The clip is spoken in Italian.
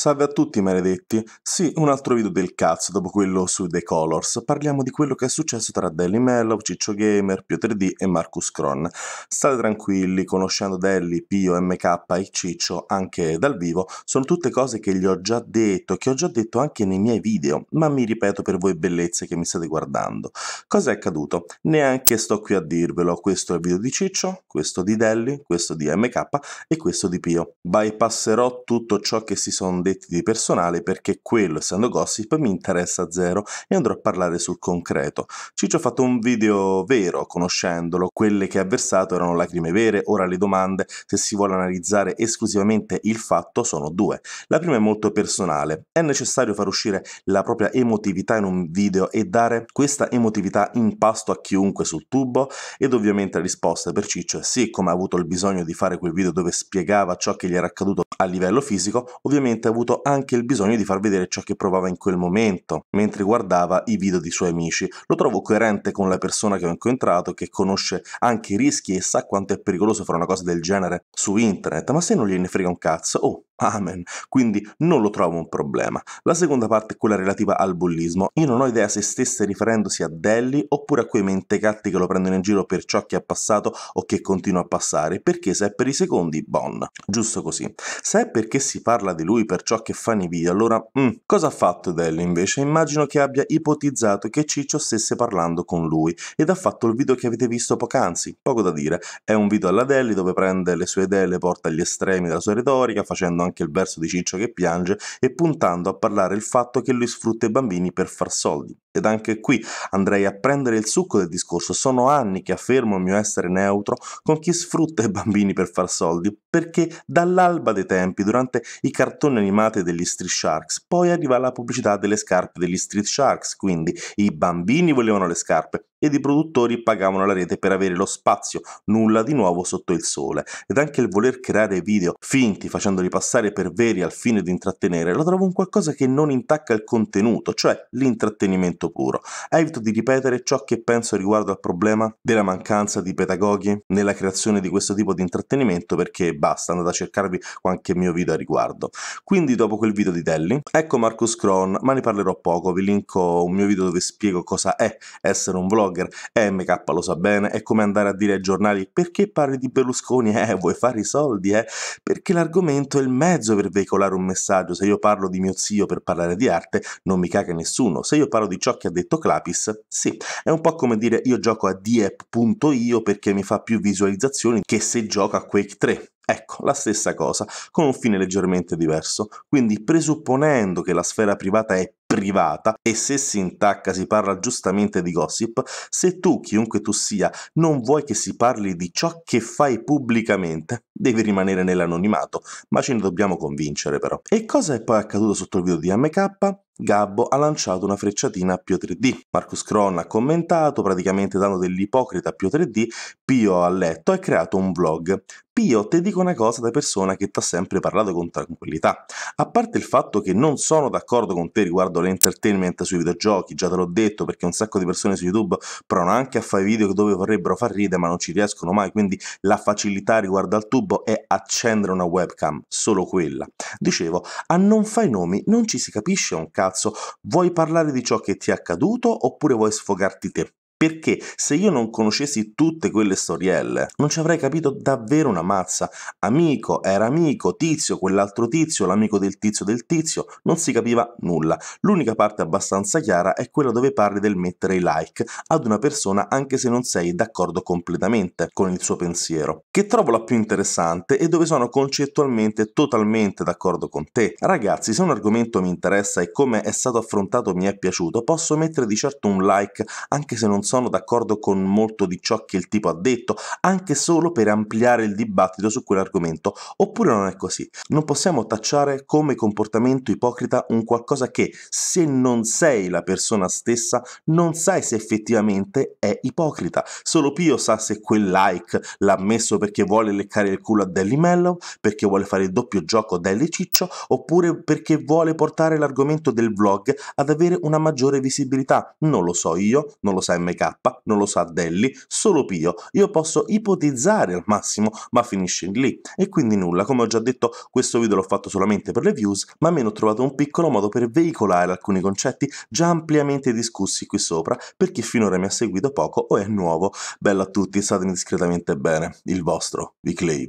Salve a tutti maledetti, sì, un altro video del cazzo dopo quello su The Colors, parliamo di quello che è successo tra Delly Mello, Ciccio Gamer, Pio 3D e Marcus Cron. State tranquilli, conoscendo Delly, Pio, MK e Ciccio anche dal vivo, sono tutte cose che gli ho già detto, che ho già detto anche nei miei video, ma mi ripeto per voi bellezze che mi state guardando. Cosa è accaduto? Neanche sto qui a dirvelo, questo è il video di Ciccio, questo di Delly, questo di MK e questo di Pio. Bypasserò tutto ciò che si sono detto addetti di personale perché quello, essendo gossip, mi interessa zero e andrò a parlare sul concreto. Ciccio ha fatto un video vero, conoscendolo, quelle che ha versato erano lacrime vere, ora le domande, se si vuole analizzare esclusivamente il fatto, sono due. La prima è molto personale, è necessario far uscire la propria emotività in un video e dare questa emotività in pasto a chiunque sul tubo? Ed ovviamente la risposta per Ciccio è sì, come ha avuto il bisogno di fare quel video dove spiegava ciò che gli era accaduto a livello fisico, ovviamente ha avuto avuto anche il bisogno di far vedere ciò che provava in quel momento, mentre guardava i video di suoi amici. Lo trovo coerente con la persona che ho incontrato, che conosce anche i rischi e sa quanto è pericoloso fare una cosa del genere su internet, ma se non gliene frega un cazzo, oh, Amen. Quindi non lo trovo un problema. La seconda parte è quella relativa al bullismo. Io non ho idea se stesse riferendosi a Delli oppure a quei mentecatti che lo prendono in giro per ciò che è passato o che continua a passare, perché se è per i secondi, bon. Giusto così. Se è perché si parla di lui per ciò che fa nei video, allora, mm, cosa ha fatto Delli invece? Immagino che abbia ipotizzato che Ciccio stesse parlando con lui ed ha fatto il video che avete visto poc'anzi. Poco da dire. È un video alla Delli dove prende le sue idee e le porta agli estremi della sua retorica, facendo anche anche il verso di Ciccio che piange e puntando a parlare il fatto che lui sfrutta i bambini per far soldi. Ed anche qui andrei a prendere il succo del discorso. Sono anni che affermo il mio essere neutro con chi sfrutta i bambini per far soldi, perché dall'alba dei tempi, durante i cartoni animati degli Street Sharks, poi arriva la pubblicità delle scarpe degli Street Sharks, quindi i bambini volevano le scarpe ed i produttori pagavano la rete per avere lo spazio, nulla di nuovo sotto il sole. Ed anche il voler creare video finti facendoli passare per veri al fine di intrattenere, lo trovo un qualcosa che non intacca il contenuto, cioè l'intrattenimento sentimento puro. Evito di ripetere ciò che penso riguardo al problema della mancanza di pedagoghi nella creazione di questo tipo di intrattenimento perché basta, andate a cercarvi qualche mio video a riguardo. Quindi dopo quel video di Telly, ecco Marcus Cron, ma ne parlerò poco, vi linko un mio video dove spiego cosa è essere un vlogger, e eh, MK lo sa bene, è come andare a dire ai giornali perché parli di Berlusconi, eh, vuoi fare i soldi, eh, perché l'argomento è il mezzo per veicolare un messaggio, se io parlo di mio zio per parlare di arte non mi caga nessuno, se io parlo di ciò ciò che ha detto Clapis? Sì, è un po' come dire io gioco a diep.io perché mi fa più visualizzazioni che se gioca a Quake 3. Ecco, la stessa cosa, con un fine leggermente diverso. Quindi presupponendo che la sfera privata è privata e se si intacca si parla giustamente di gossip, se tu, chiunque tu sia, non vuoi che si parli di ciò che fai pubblicamente, devi rimanere nell'anonimato, ma ce ne dobbiamo convincere però. E cosa è poi accaduto sotto il video di MK? Gabbo ha lanciato una frecciatina a Pio 3D. Marcus Cron ha commentato, praticamente dando dell'ipocrita a Pio 3D, Pio ha letto e creato un vlog. Pio, ti dico una cosa da persona che ti ha sempre parlato con tranquillità. A parte il fatto che non sono d'accordo con te riguardo l'entertainment sui videogiochi, già te l'ho detto perché un sacco di persone su YouTube provano anche a fare video dove vorrebbero far ridere ma non ci riescono mai, quindi la facilità riguardo al tubo è accendere una webcam, solo quella. Dicevo, a non fai nomi non ci si capisce un cazzo, vuoi parlare di ciò che ti è accaduto oppure vuoi sfogarti te? Perché se io non conoscessi tutte quelle storielle, non ci avrei capito davvero una mazza. Amico, era amico, tizio, quell'altro tizio, l'amico del tizio del tizio, non si capiva nulla. L'unica parte abbastanza chiara è quella dove parli del mettere like ad una persona anche se non sei d'accordo completamente con il suo pensiero. Che trovo la più interessante e dove sono concettualmente totalmente d'accordo con te. Ragazzi, se un argomento mi interessa e come è stato affrontato mi è piaciuto, posso mettere di certo un like anche se non sono d'accordo con molto di ciò che il tipo ha detto, anche solo per ampliare il dibattito su quell'argomento, oppure non è così. Non possiamo tacciare come comportamento ipocrita un qualcosa che, se non sei la persona stessa, non sai se effettivamente è ipocrita. Solo Pio sa se quel like l'ha messo perché vuole leccare il culo a Deli Mellow, perché vuole fare il doppio gioco Deli Ciccio, oppure perché vuole portare l'argomento del vlog ad avere una maggiore visibilità. Non lo so io, non lo sa MK K, non lo sa Delli, solo Pio. Io posso ipotizzare al massimo, ma finisce lì. E quindi nulla, come ho già detto, questo video l'ho fatto solamente per le views, ma almeno ho trovato un piccolo modo per veicolare alcuni concetti già ampiamente discussi qui sopra, per chi finora mi ha seguito poco o è nuovo. Bello a tutti, statemi discretamente bene. Il vostro, Viclave.